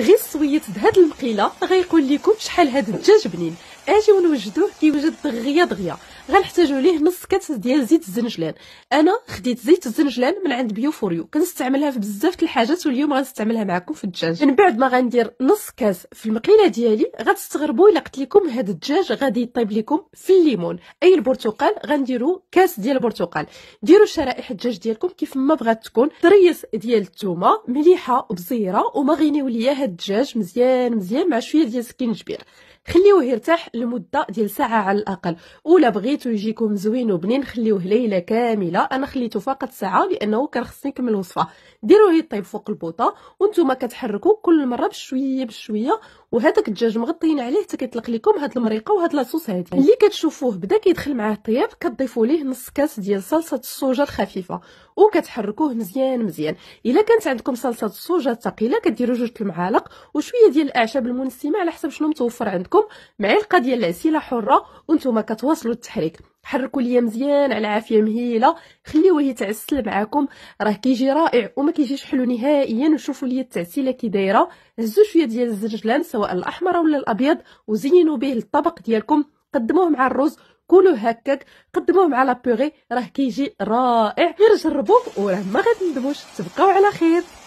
غير سويت بهاد المقيله غيقول لكم شحال هاد الدجاج بنين اجيو نوجدوه كيوجد دغيا دغيا غنحتاجو ليه نص كاس ديال زيت الزنجلان انا خديت زيت الزنجلان من عند بيو فوريو كنستعملها في بزاف د الحاجات واليوم غنستعملها معكم في الدجاج من بعد ما غندير نص كاس في المقيله ديالي غتستغربوا الا قلت لكم هذا الدجاج غادي يطيب لكم في الليمون اي البرتقال غنديروا كاس ديال البرتقال ديروا شرائح الدجاج ديالكم كيف ما بغات تكون طريس ديال الثومه مليحه وبزيره وما غينيو ليا هاد الدجاج مزيان مزيان مع شويه ديال سكينجبير خليوه يرتاح لمده ديال ساعه على الاقل ولا بغيتو يجيكم زوين وبنين خليوه ليله كامله انا خليته فقط ساعه لانه كان خصني نكمل الوصفه ديروه يطيب فوق البوطه وانتم كتحركوا كل مره بشويه بشويه وهذاك الدجاج مغطيين عليه حتى كيطلق لكم هاد المريقه وهاد لاصوص هادي اللي كتشوفوه بدا كيدخل معاه الطياب كتضيفوا ليه نص كاس ديال صلصه الصوجه الخفيفه وكتحركوه مزيان مزيان الا كانت عندكم صلصه الصوجه الثقيله كديروا جوج المعالق وشويه ديال الاعشاب المنسمه على حسب شنو متوفر عندكم معلقه ديال العسيله حره وانتم كتواصلوا التحريك حركوا ليا مزيان على عافيه مهيله خليوه يتعسل معاكم راه كيجي رائع وما كيجيش حلو نهائيا وشوفوا ليا التعسيله كي دايره هزوا شويه ديال الزرجلان سواء الاحمر ولا الابيض وزينوا به الطبق ديالكم قدموه مع الرز كلوه هكاك قدموه مع لابوغي راه كيجي رائع غير جربوه وراه ما غتندموش تبقاو على خير